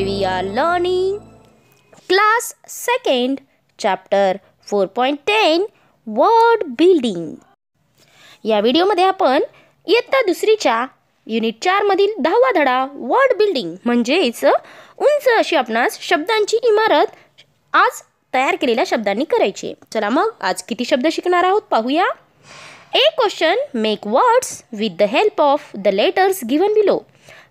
Today we are learning class 2nd chapter 4.10 word building या व्हिडिओमध्ये आपण इयत्ता दुसरीच्या युनिट चारमधील दहावा धडा वर्ड बिल्डिंग म्हणजेच उंच अशी आपणास शब्दांची इमारत आज तयार केलेल्या शब्दांनी करायची चला मग आज किती शब्द शिकणार आहोत पाहूया a question make words with the help of the letters given below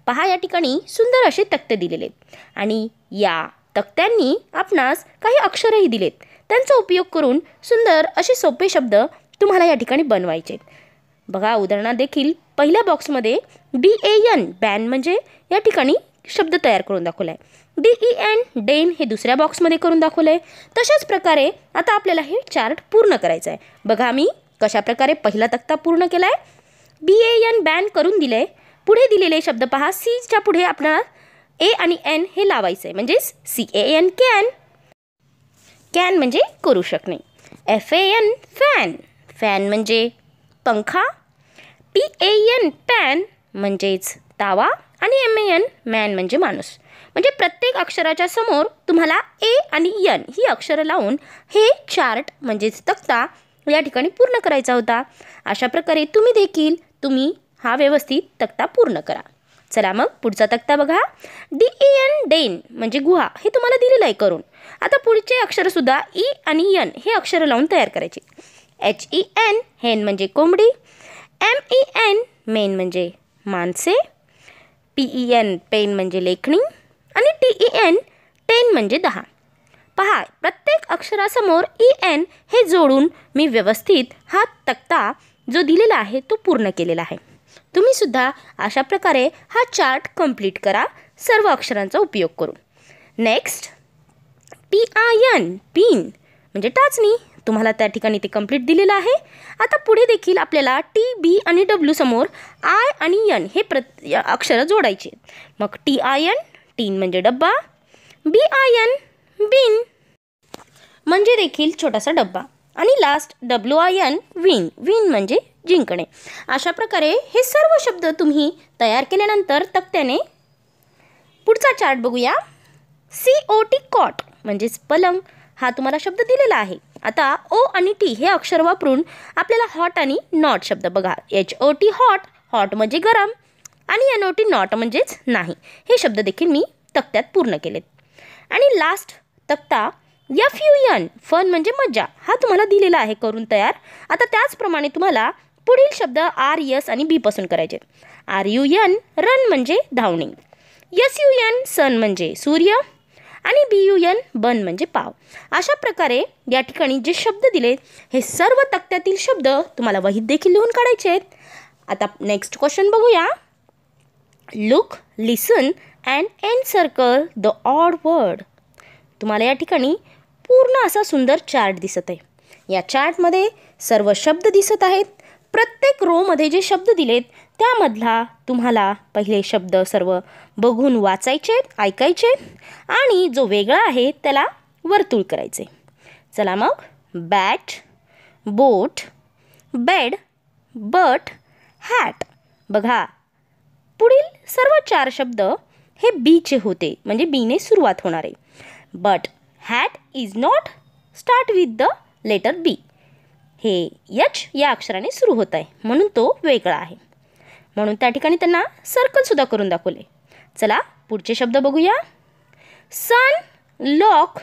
पहा या ठिकाणी सुंदर असे तक्ते दिलेले आहेत आणि या तक्त्यांनी आपणास काही अक्षरही दिलेत त्यांचा उपयोग करून सुंदर असे सोपे शब्द तुम्हाला या ठिकाणी बनवायचे आहेत बघा उदाहरणात देखील पहिल्या बॉक्समध्ये डी ए एन बॅन म्हणजे या ठिकाणी शब्द तयार करून दाखवला आहे D e E N den हे दुसऱ्या बॉक्समध्ये करून दाखवलं आहे तशाच प्रकारे आता आपल्याला हे चार्ट पूर्ण करायचं आहे बघा मी कशाप्रकारे पहिला तक्ता पूर्ण केला आहे बी ए एन बॅन करून दिलं आहे पुढे दिलेले शब्द पहा सीच्या पुढे आपल्याला ए आणि एन हे लावायचं आहे म्हणजेच C A N can can म्हणजे करू शकणे F A N fan fan म्हणजे पंखा पी ए एन पॅन म्हणजेच तावा आणि एम ए एन मॅन म्हणजे माणूस म्हणजे प्रत्येक अक्षराच्या समोर तुम्हाला ए आणि यन ही अक्षरं लावून हे चार्ट म्हणजेच तक्ता या ठिकाणी पूर्ण करायचा होता अशा प्रकारे तुम्ही देखील तुम्ही हा व्यवस्थित तक्ता पूर्ण करा चला मग पुढचा तक्ता बघा डी ई एन डेन म्हणजे गुहा हे तुम्हाला दिलेलं आहे करून आता पुढचे अक्षरसुद्धा ई आणि यन हे अक्षर लावून तयार करायचे एच ई एन हेन म्हणजे कोंबडी एम ई एन मेन म्हणजे माणसे पी ई एन पेन म्हणजे लेखणी आणि टी ई एन टेन म्हणजे दहा पहा प्रत्येक अक्षरासमोर ई एन हे जोडून मी व्यवस्थित हा तक्ता जो दिलेला आहे तो पूर्ण केलेला आहे तुम्ही सुद्धा अशा प्रकारे हा चार्ट कंप्लीट करा सर्व अक्षरांचा उपयोग करून next P I N pin म्हणजे टाचणी तुम्हाला त्या ठिकाणी ते कंप्लीट दिलेलं आहे आता पुढे देखील आपल्याला टी बी आणि डब्ल्यू समोर आय आणि यन हे प्रत अक्षरं जोडायचे मग टी आय एन टीन म्हणजे डब्बा बी आय एन बिन म्हणजे देखील छोटासा डब्बा आणि last W I N win win म्हणजे जिंकणे अशा प्रकारे हे सर्व शब्द तुम्ही तयार केल्यानंतर तक्त्याने पुढचा चार्ट बघूया सी ओ टी कॉट म्हणजेच पलंग हा तुम्हाला शब्द दिलेला आहे आता ओ आणि टी हे अक्षर वापरून आपल्याला हॉट आणि नॉट शब्द बघा H O T hot hot म्हणजे गरम आणि एन ओ टी नॉट म्हणजेच नाही हे शब्द देखील मी तक्त्यात पूर्ण केलेत आणि लास्ट तक्ता एफ यू एन फन म्हणजे मज्जा हा तुम्हाला दिलेला आहे करून तयार आता त्याचप्रमाणे तुम्हाला पुढील शब्द आर यस आणि बीपासून करायचे आर यू यन रन म्हणजे धावणे यस यू यन सन म्हणजे सूर्य आणि बी यू यन बन म्हणजे पाव अशा प्रकारे या ठिकाणी जे शब्द दिले हे सर्व तक्त्यातील शब्द तुम्हाला वहीत देखील लिहून काढायचे आहेत आता नेक्स्ट क्वेश्चन बघूया look listen and encircle the odd word तुम्हाला या ठिकाणी पूर्ण असा सुंदर चार्ट दिसत आहे या चार्टमध्ये सर्व शब्द दिसत आहेत प्रत्येक रोमध्ये जे शब्द दिलेत त्यामधला तुम्हाला पहिले शब्द सर्व बघून वाचायचे ऐकायचे आणि जो वेगळा आहे त्याला वर्तुळ करायचे चला मग bat boat bed but hat बघा पुढील सर्व चार शब्द हे बीचे होते म्हणजे बीने सुरुवात होणार आहे but hat is not start with the letter B हे यच या अक्षराने सुरू होत आहे म्हणून तो वेगळा आहे म्हणून त्या ठिकाणी त्यांना सर्कलसुद्धा करून दाखवले चला पुढचे शब्द बघूया sun lock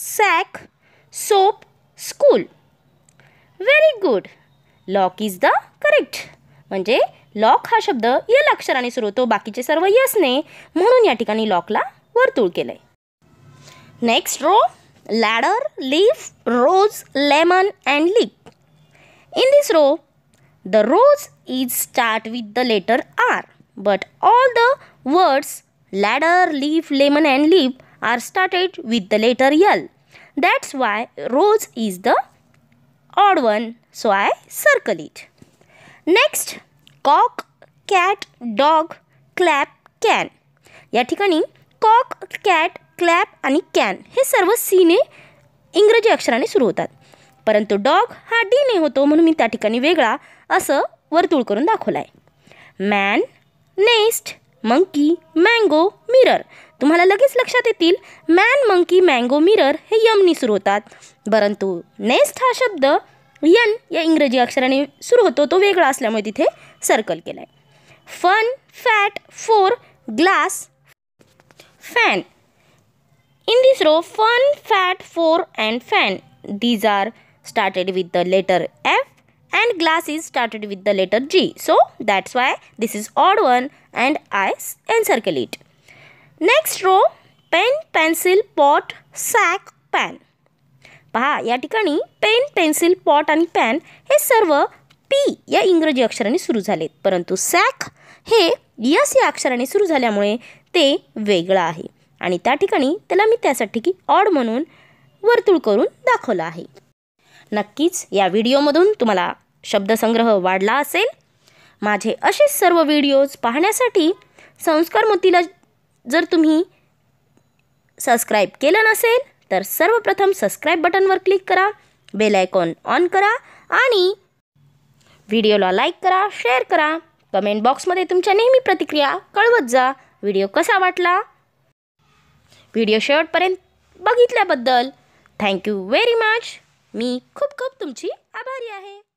sack soap school very good lock is the correct म्हणजे लॉक हा शब्द यल अक्षराने सुरू होतो बाकीचे सर्व यसने म्हणून या ठिकाणी लॉकला वर्तुळ केलं आहे next row ladder leaf rose lemon and leak In this row, the rows each start with the letter R, but all the words ladder, leaf, lemon, and leaf are started with the letter L. That's why rose is the odd one, so I circle it. Next, cock, cat, dog, clap, can. या ठिकाणी cock cat clap आणि can हे सर्व सीने इंग्रजी अक्षराने सुरू होतात परंतु डॉग हा डी ने होतो म्हणून मी त्या ठिकाणी वेगळा असं वर्तुळ करून दाखवला आहे man nest monkey mango mirror तुम्हाला लगेच लक्षात येतील मॅन मंकी मँगो मिरर हे यमनी सुरू होतात परंतु नेस्ट हा शब्द यन या इंग्रजी अक्षराने सुरू होतो तो वेगळा असल्यामुळे तिथे सर्कल केला आहे fun fat four glass fan in this row fun fat four and fan these are started the letter F and glass is started with the letter G so that's why this is odd one and as I encircle it next row pen pencil pot sack pan पहा या ठिकाणी pen pencil pot आणि pan हे सर्व P या इंग्रजी अक्षराने सुरू झालेत परंतु सॅक हे यस या अक्षराने सुरू झाल्यामुळे ते वेगळं आहे आणि त्या ठिकाणी त्याला मी त्यासाठी की ऑड म्हणून वर्तुळ करून दाखवलं आहे नक्कीच या व्हिडिओमधून तुम्हाला शब्दसंग्रह वाढला असेल माझे असे सर्व व्हिडिओज पाहण्यासाठी संस्कार मोतीला जर तुम्ही सबस्क्राईब केलं नसेल तर सर्वप्रथम सबस्क्राईब बटनवर क्लिक करा बेल आयकॉन ऑन करा आणि व्हिडिओला लाईक करा शेअर करा कमेंट बॉक्समध्ये तुमच्या नेहमी प्रतिक्रिया कळवत जा व्हिडिओ कसा वाटला व्हिडिओ शेवटपर्यंत बघितल्याबद्दल थँक्यू व्हेरी मच मी खूप खूप तुमची आभारी आहे